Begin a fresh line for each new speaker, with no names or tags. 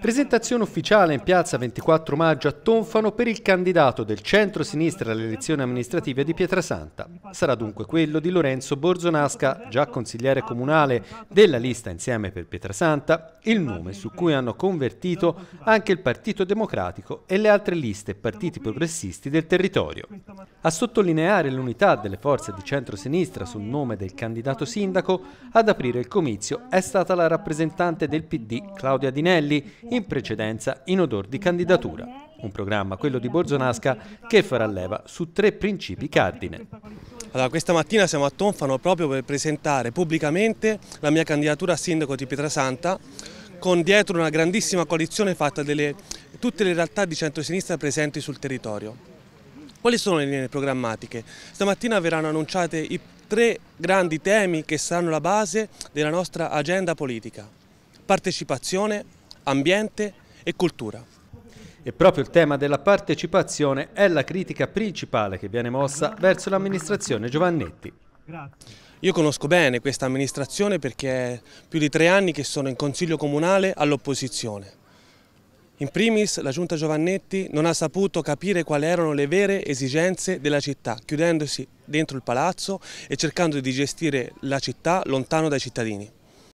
Presentazione ufficiale in piazza 24 maggio a Tonfano per il candidato del centro-sinistra alle elezioni amministrative di Pietrasanta. Sarà dunque quello di Lorenzo Borzonasca, già consigliere comunale della lista Insieme per Pietrasanta, il nome su cui hanno convertito anche il Partito Democratico e le altre liste e partiti progressisti del territorio. A sottolineare l'unità delle forze di centro-sinistra sul nome del candidato sindaco, ad aprire il comizio è stata la rappresentante del PD Claudia Dinelli Antonelli, in precedenza in odor di candidatura. Un programma, quello di Borzonasca, che farà leva su tre principi cardine. Allora, questa mattina siamo a Tonfano proprio per
presentare pubblicamente la mia candidatura a sindaco di Pietrasanta, con dietro una grandissima coalizione fatta di tutte le realtà di centro-sinistra presenti sul territorio. Quali sono le linee programmatiche? Stamattina verranno annunciate i tre grandi temi che saranno la base della nostra agenda politica. Partecipazione,
ambiente e cultura. E proprio il tema della partecipazione è la critica principale che viene mossa verso l'amministrazione Giovannetti. Io
conosco bene questa amministrazione perché è più di tre anni che sono in consiglio comunale all'opposizione. In primis la giunta Giovannetti non ha saputo capire quali erano le vere esigenze della città, chiudendosi dentro il palazzo e cercando di gestire la città lontano dai cittadini.